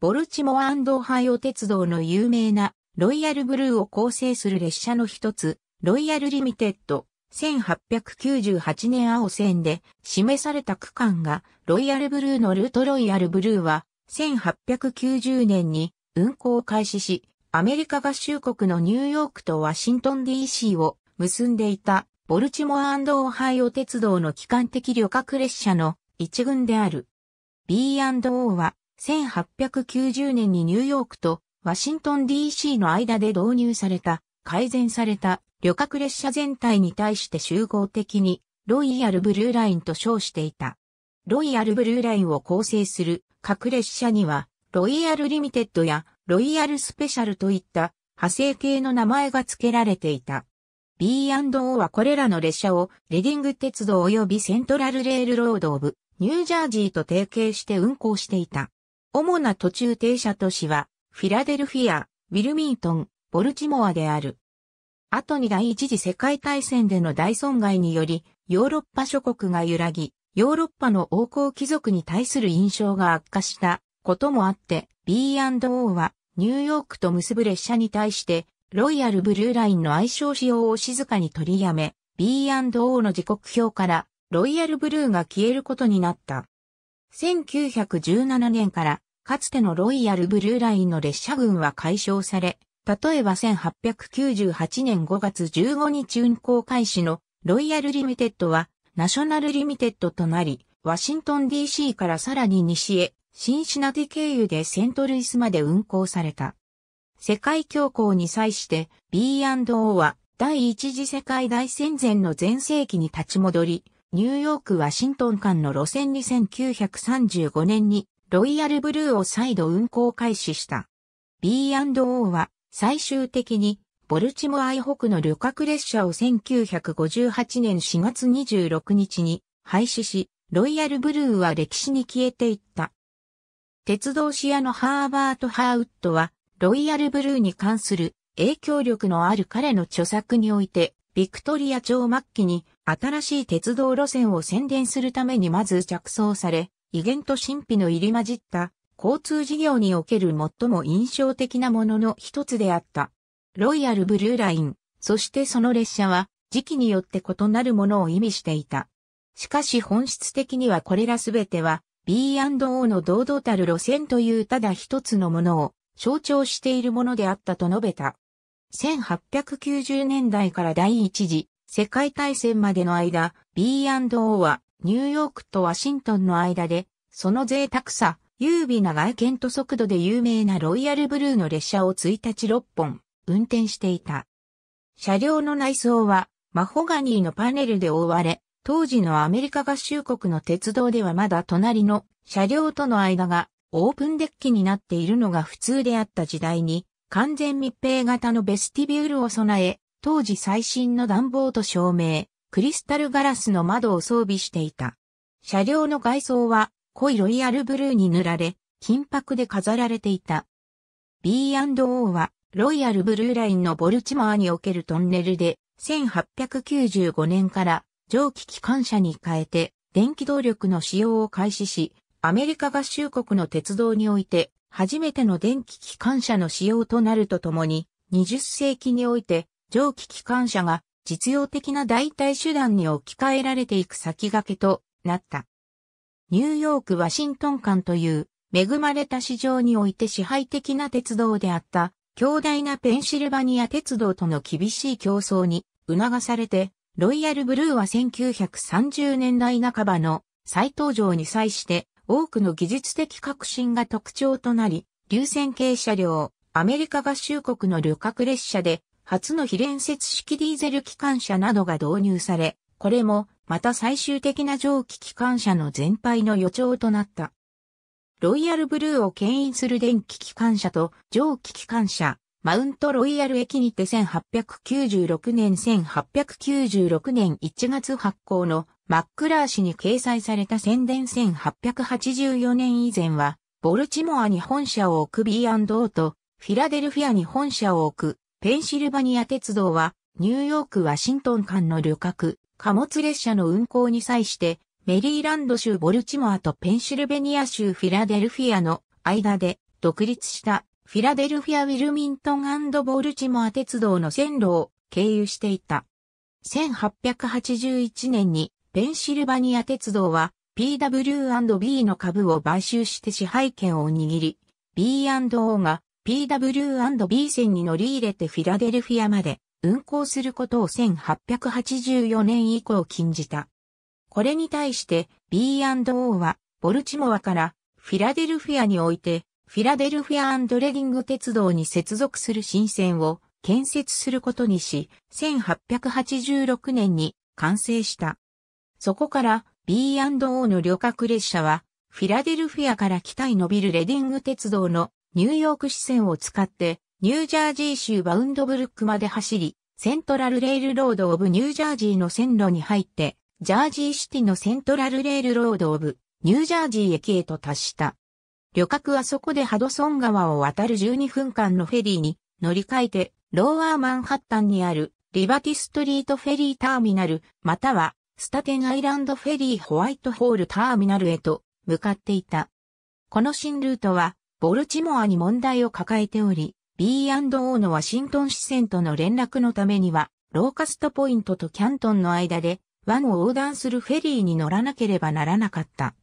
ボルチモアオハイオ鉄道の有名なロイヤルブルーを構成する列車の一つ、ロイヤルリミテッド、1898年青線で示された区間がロイヤルブルーのルートロイヤルブルーは1890年に運行を開始し、アメリカ合衆国のニューヨークとワシントン DC を結んでいたボルチモアオハイオ鉄道の機関的旅客列車の一群である。B&O は1890年にニューヨークとワシントン DC の間で導入された、改善された旅客列車全体に対して集合的にロイヤルブルーラインと称していた。ロイヤルブルーラインを構成する各列車には、ロイヤルリミテッドやロイヤルスペシャルといった派生系の名前が付けられていた。B&O はこれらの列車をレディング鉄道及びセントラルレールロードオブニュージャージーと提携して運行していた。主な途中停車都市は、フィラデルフィア、ウィルミントン、ボルチモアである。後に第一次世界大戦での大損害により、ヨーロッパ諸国が揺らぎ、ヨーロッパの王侯貴族に対する印象が悪化したこともあって、B&O はニューヨークと結ぶ列車に対して、ロイヤルブルーラインの愛称使用を静かに取りやめ、B&O の時刻表からロイヤルブルーが消えることになった。1917年からかつてのロイヤルブルーラインの列車群は解消され、例えば1898年5月15日運行開始のロイヤルリミテッドはナショナルリミテッドとなり、ワシントン DC からさらに西へシンシナティ経由でセントルイスまで運行された。世界恐慌に際して B&O は第一次世界大戦前の前世紀に立ち戻り、ニューヨーク・ワシントン間の路線に1935年にロイヤルブルーを再度運行開始した。B&O は最終的にボルチモアイ北の旅客列車を1958年4月26日に廃止し、ロイヤルブルーは歴史に消えていった。鉄道シアのハーバート・ハーウッドは、ロイヤルブルーに関する影響力のある彼の著作において、ビクトリア朝末期に新しい鉄道路線を宣伝するためにまず着想され、威厳と神秘の入り混じった交通事業における最も印象的なものの一つであった。ロイヤルブルーライン、そしてその列車は時期によって異なるものを意味していた。しかし本質的にはこれらすべては B&O の堂々たる路線というただ一つのものを象徴しているものであったと述べた。1890年代から第一次世界大戦までの間、B&O はニューヨークとワシントンの間で、その贅沢さ、優美な外見と速度で有名なロイヤルブルーの列車を1日6本運転していた。車両の内装はマホガニーのパネルで覆われ、当時のアメリカ合衆国の鉄道ではまだ隣の車両との間がオープンデッキになっているのが普通であった時代に完全密閉型のベスティビュールを備え、当時最新の暖房と照明、クリスタルガラスの窓を装備していた。車両の外装は濃いロイヤルブルーに塗られ、金箔で飾られていた。B&O はロイヤルブルーラインのボルチマーにおけるトンネルで1895年から蒸気機関車に変えて電気動力の使用を開始し、アメリカ合衆国の鉄道において初めての電気機関車の使用となるとともに、20世紀において蒸気機関車が実用的な代替手段に置き換えられていく先駆けとなった。ニューヨーク・ワシントン間という恵まれた市場において支配的な鉄道であった強大なペンシルバニア鉄道との厳しい競争に促されて、ロイヤルブルーは1930年代半ばの再登場に際して多くの技術的革新が特徴となり、流線形車両、アメリカ合衆国の旅客列車で初の非連接式ディーゼル機関車などが導入され、これもまた最終的な蒸気機関車の全廃の予兆となった。ロイヤルブルーを牽引する電気機関車と蒸気機関車、マウントロイヤル駅にて1896年1896年1月発行のマックラー氏に掲載された宣伝1884年以前は、ボルチモアに本社を置く B&O とフィラデルフィアに本社を置くペンシルバニア鉄道は、ニューヨーク・ワシントン間の旅客、貨物列車の運行に際して、メリーランド州ボルチモアとペンシルベニア州フィラデルフィアの間で独立したフィラデルフィア・ウィルミントンボルチモア鉄道の線路を経由していた。1881年にペンシルバニア鉄道は PW&B の株を買収して支配権を握り、B&O が PW&B 線に乗り入れてフィラデルフィアまで運行することを1884年以降禁じた。これに対して B&O はボルチモアからフィラデルフィアにおいてフィラデルフィアレディング鉄道に接続する新線を建設することにし、1886年に完成した。そこから B&O の旅客列車はフィラデルフィアから北へ伸びるレディング鉄道のニューヨーク支線を使って、ニュージャージー州バウンドブルックまで走り、セントラルレールロードオブニュージャージーの線路に入って、ジャージーシティのセントラルレールロードオブニュージャージー駅へと達した。旅客はそこでハドソン川を渡る12分間のフェリーに乗り換えて、ローアーマンハッタンにあるリバティストリートフェリーターミナル、またはスタテンアイランドフェリーホワイトホールターミナルへと向かっていた。この新ルートはボルチモアに問題を抱えており、B&O のワシントン支線との連絡のためには、ローカストポイントとキャントンの間で湾を横断するフェリーに乗らなければならなかった。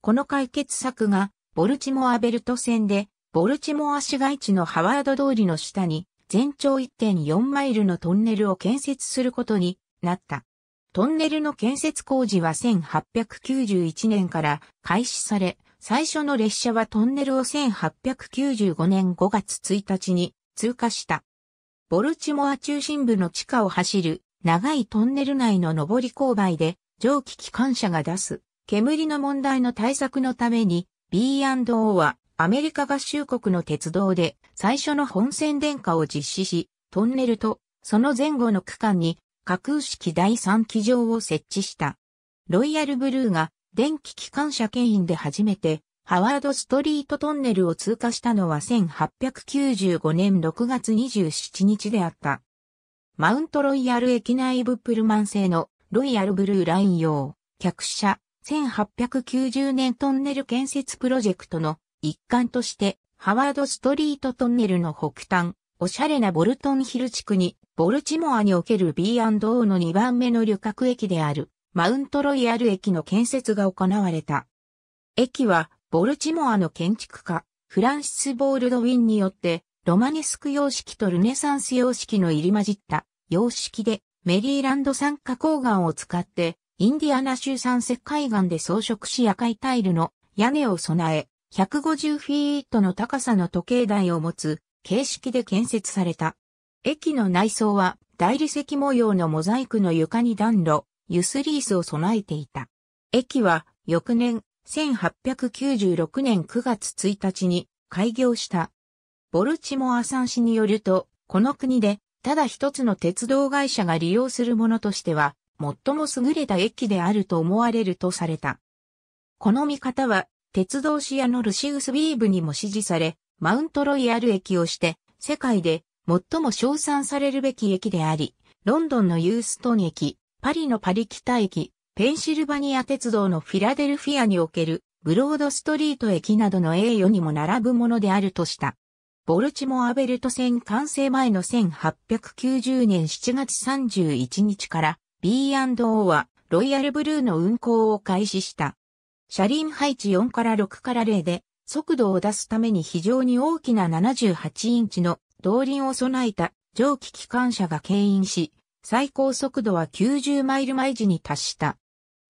この解決策が、ボルチモアベルト線で、ボルチモア市街地のハワード通りの下に、全長1.4マイルのトンネルを建設することになった。トンネルの建設工事は1891年から開始され、最初の列車はトンネルを1895年5月1日に通過した。ボルチモア中心部の地下を走る長いトンネル内の上り勾配で蒸気機関車が出す煙の問題の対策のために B&O はアメリカ合衆国の鉄道で最初の本線電化を実施し、トンネルとその前後の区間に架空式第3機場を設置した。ロイヤルブルーが電気機関車牽引で初めて、ハワードストリートトンネルを通過したのは1895年6月27日であった。マウントロイヤル駅内ブプルマン製のロイヤルブルーライン用、客車、1890年トンネル建設プロジェクトの一環として、ハワードストリートトンネルの北端、おしゃれなボルトンヒル地区に、ボルチモアにおける B&O の2番目の旅客駅である。マウントロイヤル駅の建設が行われた。駅は、ボルチモアの建築家、フランシス・ボールドウィンによって、ロマネスク様式とルネサンス様式の入り混じった様式で、メリーランド産花崗岩を使って、インディアナ州産石灰岩で装飾し赤いタイルの屋根を備え、150フィートの高さの時計台を持つ形式で建設された。駅の内装は大理石模様のモザイクの床に暖炉、ユスリースを備えていた。駅は翌年1896年9月1日に開業した。ボルチモア産ん氏によると、この国でただ一つの鉄道会社が利用するものとしては、最も優れた駅であると思われるとされた。この見方は、鉄道シアのルシウス・ビーブにも支持され、マウントロイヤル駅をして、世界で最も称賛されるべき駅であり、ロンドンのユーストン駅、パリのパリ北駅、ペンシルバニア鉄道のフィラデルフィアにおけるブロードストリート駅などの栄誉にも並ぶものであるとした。ボルチモアベルト線完成前の1890年7月31日から B&O はロイヤルブルーの運行を開始した。車輪配置4から6から0で速度を出すために非常に大きな78インチの動輪を備えた蒸気機関車が牽引し、最高速度は90マイル毎時に達した。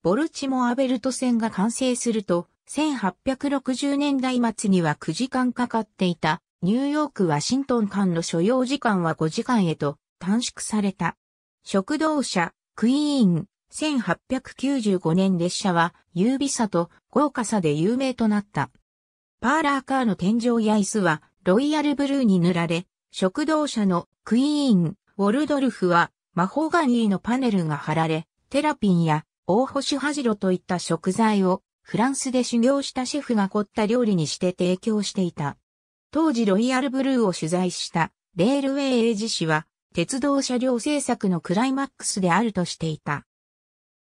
ボルチモアベルト線が完成すると、1860年代末には9時間かかっていた、ニューヨーク・ワシントン間の所要時間は5時間へと短縮された。食堂車、クイーン、1895年列車は、優美さと豪華さで有名となった。パーラーカーの天井や椅子は、ロイヤルブルーに塗られ、食堂車のクイーン、ウォルドルフはマホガニーのパネルが貼られ、テラピンや大星ハジロといった食材をフランスで修行したシェフが凝った料理にして提供していた。当時ロイヤルブルーを取材したレールウェイ英治氏は鉄道車両政策のクライマックスであるとしていた。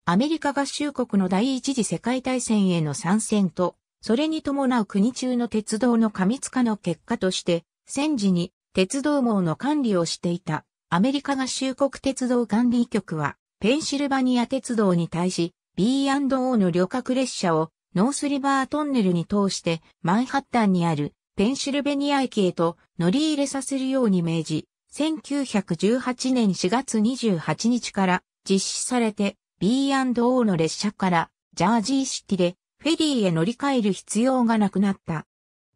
アメリカ合衆国の第一次世界大戦への参戦と、それに伴う国中の鉄道の過密化の結果として、戦時に鉄道網の管理をしていた。アメリカ合衆国鉄道管理局は、ペンシルバニア鉄道に対し、B&O の旅客列車をノースリバートンネルに通してマンハッタンにあるペンシルベニア駅へと乗り入れさせるように命じ、1918年4月28日から実施されて B&O の列車からジャージーシティでフェリーへ乗り換える必要がなくなった。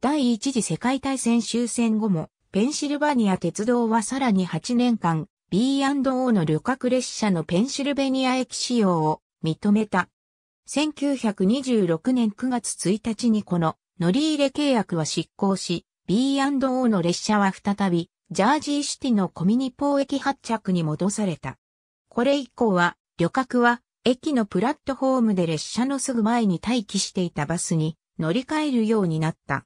第一次世界大戦終戦後もペンシルバニア鉄道はさらに8年間、B&O の旅客列車のペンシルベニア駅使用を認めた。1926年9月1日にこの乗り入れ契約は執行し、B&O の列車は再び、ジャージーシティのコミニポー駅発着に戻された。これ以降は、旅客は、駅のプラットホームで列車のすぐ前に待機していたバスに乗り換えるようになった。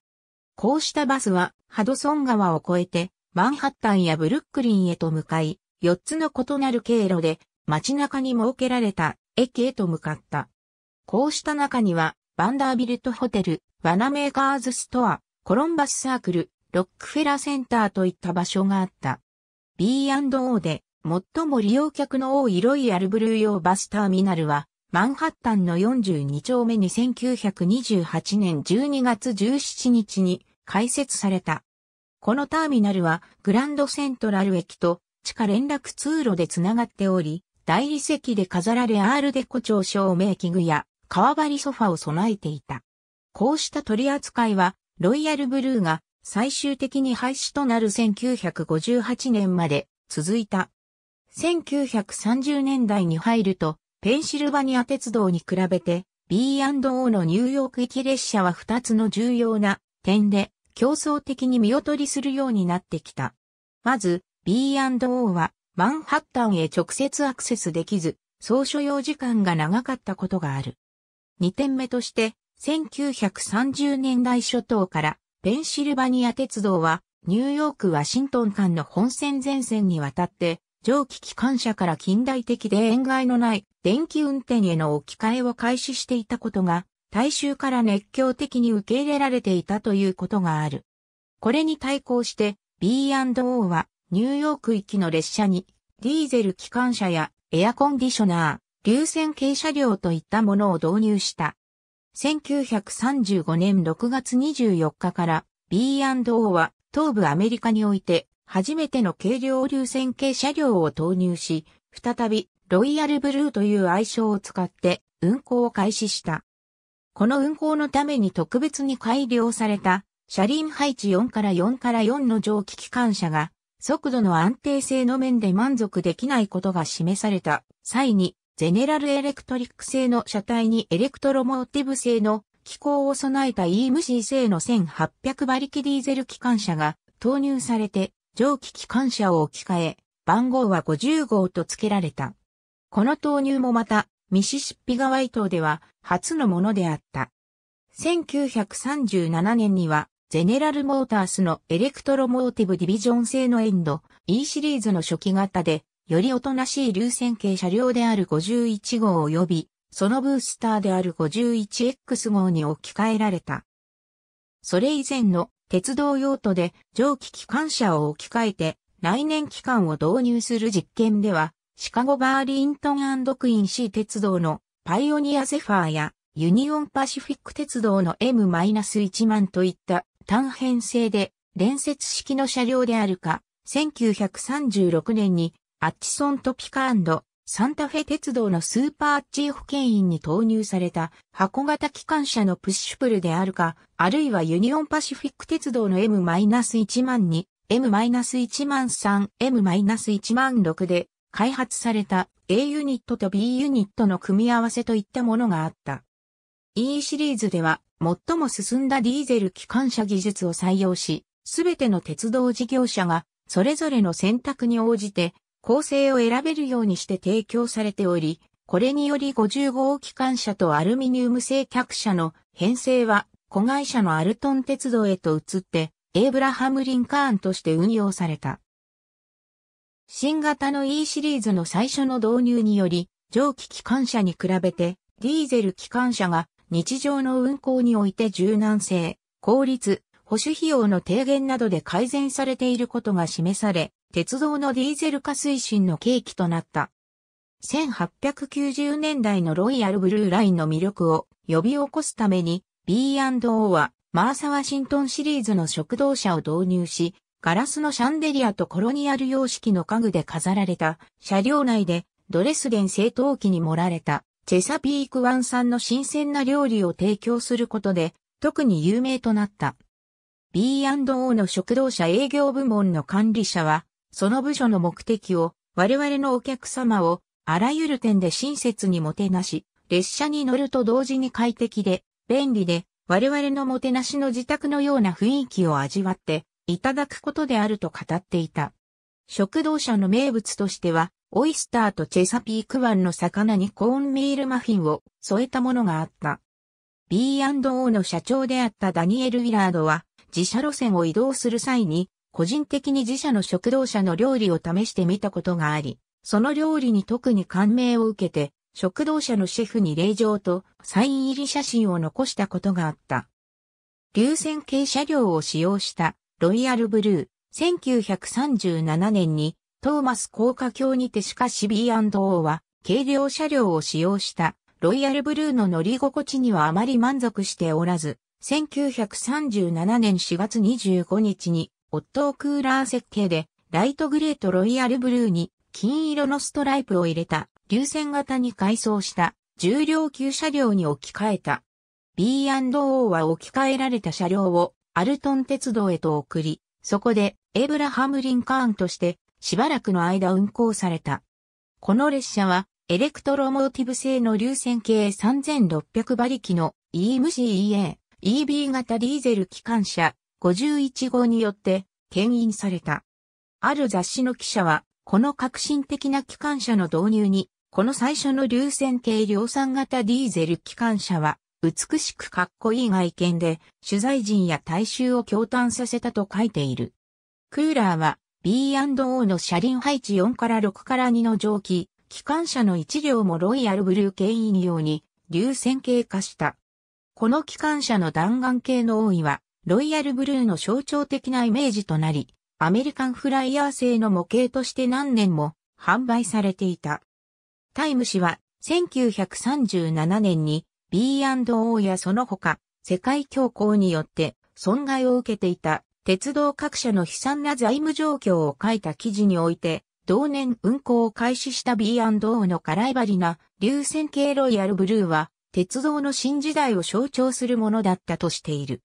こうしたバスは、ハドソン川を越えて、マンハッタンやブルックリンへと向かい、4つの異なる経路で街中に設けられた駅へと向かった。こうした中には、バンダービルトホテル、ワナメーカーズストア、コロンバスサークル、ロックフェラセンターといった場所があった。B&O で最も利用客の多いロイヤルブルー用バスターミナルは、マンハッタンの42丁目に1928年12月17日に開設された。このターミナルはグランドセントラル駅と地下連絡通路でつながっており、大理石で飾られアールデコ調照明器具や川張りソファを備えていた。こうした取り扱いは、ロイヤルブルーが最終的に廃止となる1958年まで続いた。1930年代に入ると、ペンシルバニア鉄道に比べて、B&O のニューヨーク行き列車は2つの重要な点で競争的に見劣りするようになってきた。まず、B&O はマンハッタンへ直接アクセスできず、総所要時間が長かったことがある。2点目として、1930年代初頭からペンシルバニア鉄道はニューヨーク・ワシントン間の本線前線にわたって蒸気機関車から近代的で塩害のない電気運転への置き換えを開始していたことが大衆から熱狂的に受け入れられていたということがある。これに対抗して B&O はニューヨーク行きの列車にディーゼル機関車やエアコンディショナー、流線系車両といったものを導入した。1935年6月24日から B&O は東部アメリカにおいて初めての軽量流線系車両を投入し、再びロイヤルブルーという愛称を使って運行を開始した。この運行のために特別に改良された、車輪配置4から4から4の蒸気機関車が、速度の安定性の面で満足できないことが示された際に、ゼネラルエレクトリック製の車体にエレクトロモーティブ製の機構を備えた EMC 製の1800馬力ディーゼル機関車が投入されて蒸気機関車を置き換え、番号は50号と付けられた。この投入もまた、ミシシッピ川伊島では初のものであった。1937年には、ゼネラルモータースのエレクトロモーティブディビジョン製のエンド E シリーズの初期型で、よりおとなしい流線形車両である51号及び、そのブースターである 51X 号に置き換えられた。それ以前の鉄道用途で蒸気機関車を置き換えて来年期間を導入する実験では、シカゴバーリントンクインシー鉄道のパイオニアゼファーやユニオンパシフィック鉄道の M-1 万といった単編成で連接式の車両であるか、1936年にアッチソントピカサンタフェ鉄道のスーパーアッチー保険員に投入された箱型機関車のプッシュプルであるか、あるいはユニオンパシフィック鉄道の M-1 万に M-1 万3、M-1 万6で開発された A ユニットと B ユニットの組み合わせといったものがあった。E シリーズでは最も進んだディーゼル機関車技術を採用し、すべての鉄道事業者がそれぞれの選択に応じて構成を選べるようにして提供されており、これにより55号機関車とアルミニウム製客車の編成は子会社のアルトン鉄道へと移って、エイブラハム・リンカーンとして運用された。新型の E シリーズの最初の導入により、蒸気機関車に比べて、ディーゼル機関車が日常の運行において柔軟性、効率、保守費用の低減などで改善されていることが示され、鉄道のディーゼル化推進の契機となった。1890年代のロイヤルブルーラインの魅力を呼び起こすために B&O はマーサ・ワシントンシリーズの食堂車を導入し、ガラスのシャンデリアとコロニアル様式の家具で飾られた車両内でドレスデン製陶器に盛られたチェサピーク湾産の新鮮な料理を提供することで特に有名となった。B&O の食堂車営業部門の管理者はその部署の目的を我々のお客様をあらゆる点で親切にもてなし、列車に乗ると同時に快適で便利で我々のもてなしの自宅のような雰囲気を味わっていただくことであると語っていた。食堂車の名物としては、オイスターとチェサピーク湾の魚にコーンミールマフィンを添えたものがあった。B&O の社長であったダニエル・ウィラードは、自社路線を移動する際に、個人的に自社の食堂車の料理を試してみたことがあり、その料理に特に感銘を受けて、食堂車のシェフに令状とサイン入り写真を残したことがあった。流線形車両を使用したロイヤルブルー、1937年にトーマス高架橋にてしかし B&O は軽量車両を使用したロイヤルブルーの乗り心地にはあまり満足しておらず、1937年4月25日にオットークーラー設計でライトグレートロイヤルブルーに金色のストライプを入れた流線型に改装した重量級車両に置き換えた。B&O は置き換えられた車両をアルトン鉄道へと送り、そこでエブラハム・リンカーンとしてしばらくの間運行された。この列車はエレクトロモーティブ製の流線形3600馬力の EMCEA、EB 型ディーゼル機関車51号によって牽引された。ある雑誌の記者は、この革新的な機関車の導入に、この最初の流線形量産型ディーゼル機関車は美しくかっこいい外見で、取材陣や大衆を驚嘆させたと書いている。クーラーは B&O の車輪配置4から6から2の蒸気、機関車の1両もロイヤルブルー系引用に流線形化した。この機関車の弾丸系の多いは、ロイヤルブルーの象徴的なイメージとなり、アメリカンフライヤー製の模型として何年も販売されていた。タイム氏は1937年に B&O やその他、世界恐慌によって損害を受けていた鉄道各社の悲惨な財務状況を書いた記事において、同年運行を開始した B&O のカライバリな流線形ロイヤルブルーは、鉄道の新時代を象徴するものだったとしている。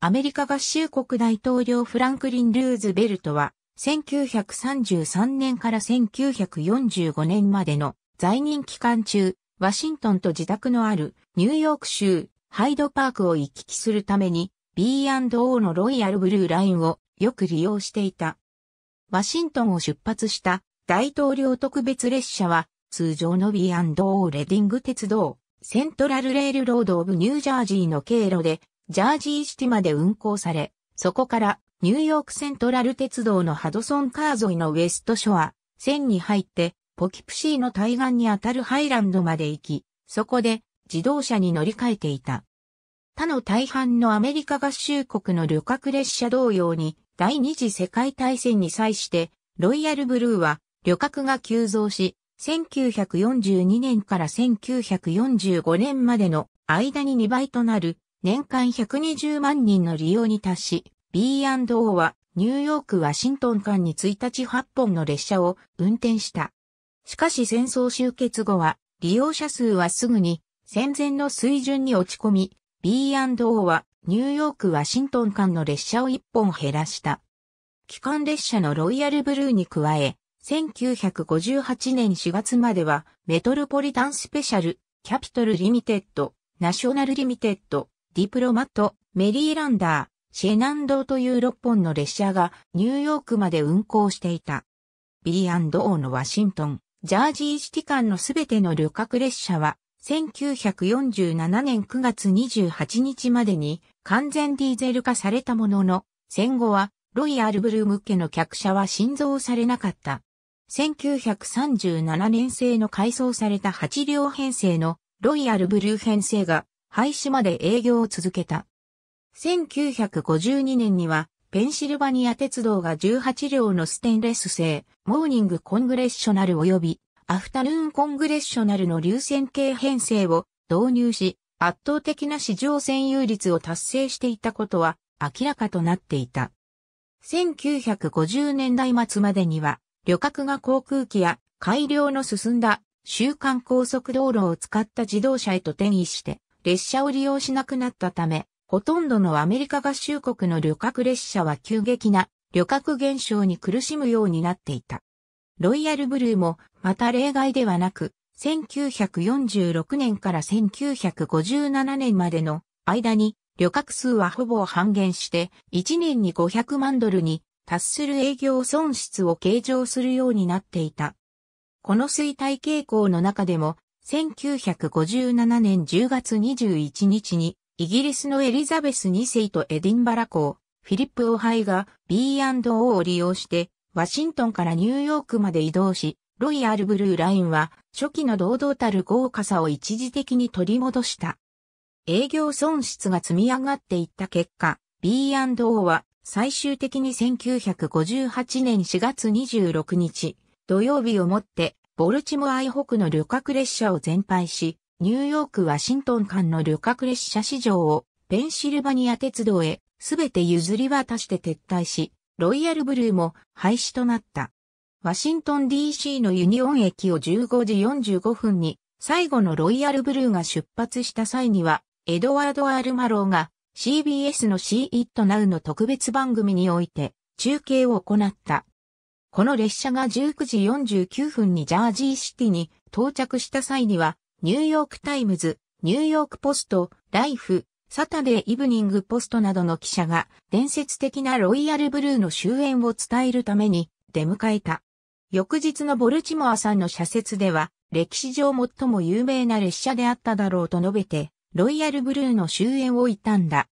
アメリカ合衆国大統領フランクリン・ルーズベルトは、1933年から1945年までの在任期間中、ワシントンと自宅のあるニューヨーク州ハイドパークを行き来するために B&O のロイヤルブルーラインをよく利用していた。ワシントンを出発した大統領特別列車は通常の B&O レディング鉄道セントラルレールロードオブニュージャージーの経路でジャージーシティまで運行され、そこからニューヨークセントラル鉄道のハドソンカー沿いのウエストショア線に入ってポキプシーの対岸にあたるハイランドまで行き、そこで自動車に乗り換えていた。他の大半のアメリカ合衆国の旅客列車同様に第二次世界大戦に際してロイヤルブルーは旅客が急増し、1942年から1945年までの間に2倍となる年間120万人の利用に達し、B&O はニューヨーク・ワシントン間に1日8本の列車を運転した。しかし戦争終結後は、利用者数はすぐに戦前の水準に落ち込み、B&O はニューヨーク・ワシントン間の列車を1本減らした。機関列車のロイヤルブルーに加え、1958年4月までは、メトロポリタンスペシャル、キャピトルリミテッド、ナショナルリミテッド、ディプロマット、メリーランダー、シェナンドという6本の列車がニューヨークまで運行していた。B&O のワシントン、ジャージーシティ間のすべての旅客列車は、1947年9月28日までに完全ディーゼル化されたものの、戦後はロイヤルブルー向けの客車は新造されなかった。1937年製の改装された8両編成のロイヤルブルー編成が廃止まで営業を続けた。1952年にはペンシルバニア鉄道が18両のステンレス製、モーニングコングレッショナル及びアフタヌーンコングレッショナルの流線形編成を導入し、圧倒的な市場占有率を達成していたことは明らかとなっていた。1950年代末までには、旅客が航空機や改良の進んだ週間高速道路を使った自動車へと転移して、列車を利用しなくなったため、ほとんどのアメリカ合衆国の旅客列車は急激な旅客減少に苦しむようになっていた。ロイヤルブルーもまた例外ではなく、1946年から1957年までの間に旅客数はほぼ半減して1年に500万ドルに達する営業損失を計上するようになっていた。この衰退傾向の中でも1957年10月21日にイギリスのエリザベス2世とエディンバラ公、フィリップ・オハイが B&O を利用して、ワシントンからニューヨークまで移動し、ロイヤルブルーラインは初期の堂々たる豪華さを一時的に取り戻した。営業損失が積み上がっていった結果、B&O は最終的に1958年4月26日土曜日をもってボルチモアイ北の旅客列車を全廃し、ニューヨーク・ワシントン間の旅客列車市場をペンシルバニア鉄道へすべて譲り渡して撤退し、ロイヤルブルーも廃止となった。ワシントン DC のユニオン駅を15時45分に最後のロイヤルブルーが出発した際には、エドワード・アルマローが CBS の c It Now の特別番組において中継を行った。この列車が19時49分にジャージーシティに到着した際にはニューヨークタイムズ、ニューヨークポスト、ライフ、サタデーイブニングポストなどの記者が伝説的なロイヤルブルーの終焉を伝えるために出迎えた。翌日のボルチモアさんの社説では歴史上最も有名な列車であっただろうと述べてロイヤルブルーの終焉を悼んだ。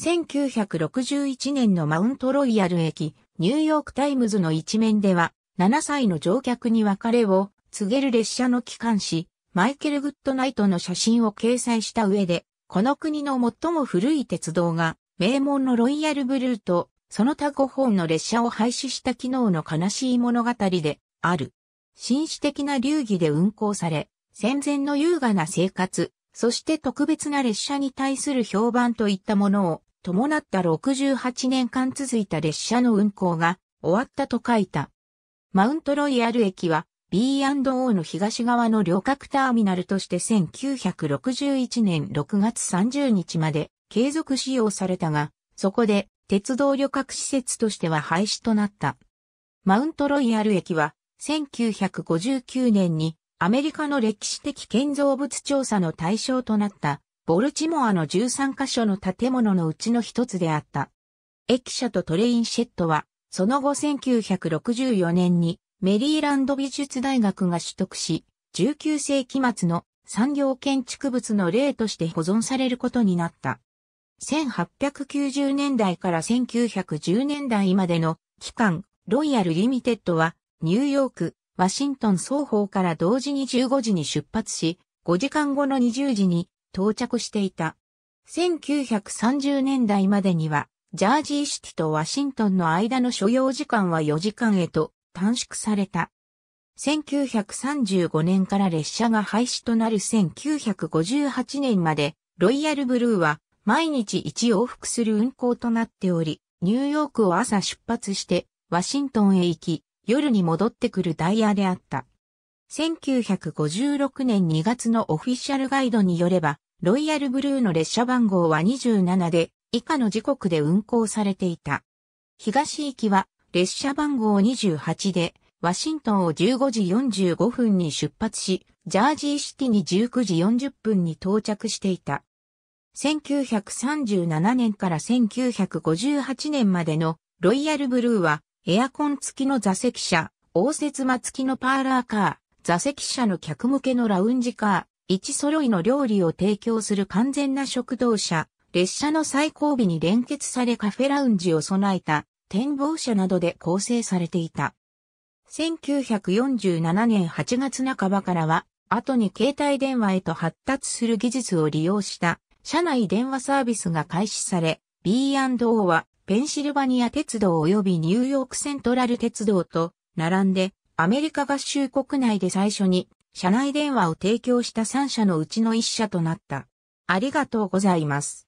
1961年のマウントロイヤル駅、ニューヨークタイムズの一面では7歳の乗客に別れを告げる列車の機関紙、マイケル・グッドナイトの写真を掲載した上で、この国の最も古い鉄道が、名門のロイヤルブルーと、その他5本の列車を廃止した機能の悲しい物語である。紳士的な流儀で運行され、戦前の優雅な生活、そして特別な列車に対する評判といったものを伴った68年間続いた列車の運行が終わったと書いた。マウントロイヤル駅は B&O の東側の旅客ターミナルとして1961年6月30日まで継続使用されたが、そこで鉄道旅客施設としては廃止となった。マウントロイヤル駅は1959年にアメリカの歴史的建造物調査の対象となったボルチモアの13カ所の建物のうちの一つであった。駅舎とトレインシェットはその後1964年にメリーランド美術大学が取得し、19世紀末の産業建築物の例として保存されることになった。1890年代から1910年代までの期間、ロイヤルリミテッドはニューヨーク、ワシントン双方から同時に15時に出発し、5時間後の20時に到着していた。1930年代までには、ジャージーシティとワシントンの間の所要時間は4時間へと短縮された。1935年から列車が廃止となる1958年まで、ロイヤルブルーは毎日1往復する運行となっており、ニューヨークを朝出発して、ワシントンへ行き、夜に戻ってくるダイヤであった。1956年2月のオフィシャルガイドによれば、ロイヤルブルーの列車番号は27で、以下の時刻で運行されていた。東行きは列車番号28で、ワシントンを15時45分に出発し、ジャージーシティに19時40分に到着していた。1937年から1958年までのロイヤルブルーは、エアコン付きの座席車、応接間付きのパーラーカー、座席車の客向けのラウンジカー、一揃いの料理を提供する完全な食堂車、列車の最後尾に連結されカフェラウンジを備えた展望車などで構成されていた。1947年8月半ばからは、後に携帯電話へと発達する技術を利用した車内電話サービスが開始され、B&O はペンシルバニア鉄道及びニューヨークセントラル鉄道と並んでアメリカ合衆国内で最初に車内電話を提供した3社のうちの1社となった。ありがとうございます。